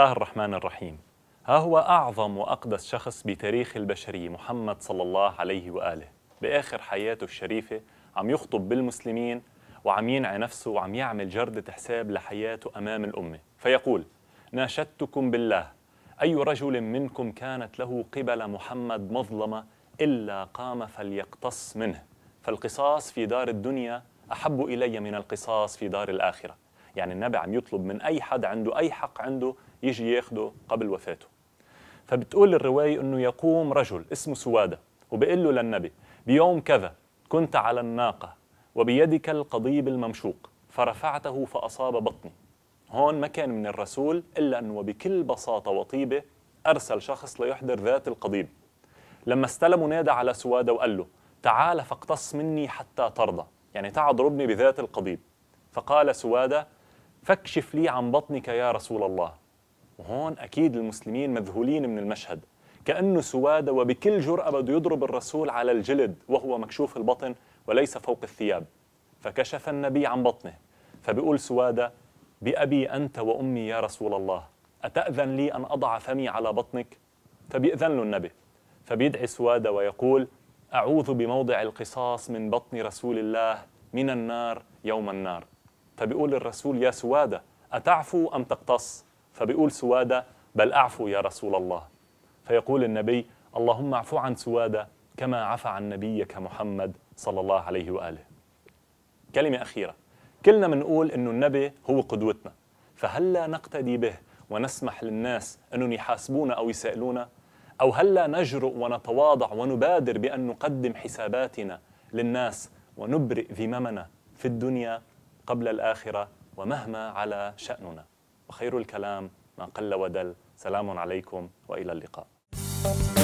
الله الرحمن الرحيم ها هو أعظم وأقدس شخص بتاريخ البشرية محمد صلى الله عليه وآله بآخر حياته الشريفة عم يخطب بالمسلمين وعم ينعي نفسه وعم يعمل جردة حساب لحياته أمام الأمة فيقول ناشدتكم بالله أي رجل منكم كانت له قبل محمد مظلمة إلا قام فليقتص منه فالقصاص في دار الدنيا أحب إلي من القصاص في دار الآخرة يعني النبي عم يطلب من أي حد عنده أي حق عنده يجي ياخده قبل وفاته فبتقول الرواية أنه يقوم رجل اسمه سوادة وبيقول له للنبي بيوم كذا كنت على الناقة وبيدك القضيب الممشوق فرفعته فأصاب بطني هون ما كان من الرسول إلا أنه بكل بساطة وطيبة أرسل شخص ليحضر ذات القضيب لما استلم نادى على سوادة وقال له تعال فاقتص مني حتى ترضى يعني تعال ضربني بذات القضيب فقال سوادة فاكشف لي عن بطنك يا رسول الله وهون أكيد المسلمين مذهولين من المشهد كأنه سواد وبكل جرأة بده يضرب الرسول على الجلد وهو مكشوف البطن وليس فوق الثياب فكشف النبي عن بطنه فبيقول سوادة بأبي أنت وأمي يا رسول الله أتأذن لي أن أضع فمي على بطنك فبيأذن له النبي فبيدعي سوادة ويقول أعوذ بموضع القصاص من بطن رسول الله من النار يوم النار فبيقول الرسول يا سوادة أتعفو أم تقتص فبيقول سوادة بل أعفو يا رسول الله فيقول النبي اللهم اعفو عن سوادة كما عفى عن نبيك محمد صلى الله عليه وآله كلمة أخيرة كلنا بنقول أنه النبي هو قدوتنا فهل لا نقتدي به ونسمح للناس أنهم يحاسبونا أو يسألونا أو هل لا نجرؤ ونتواضع ونبادر بأن نقدم حساباتنا للناس ونبرئ ذممنا في الدنيا قبل الآخرة ومهما على شأننا وخير الكلام ما قل ودل سلام عليكم وإلى اللقاء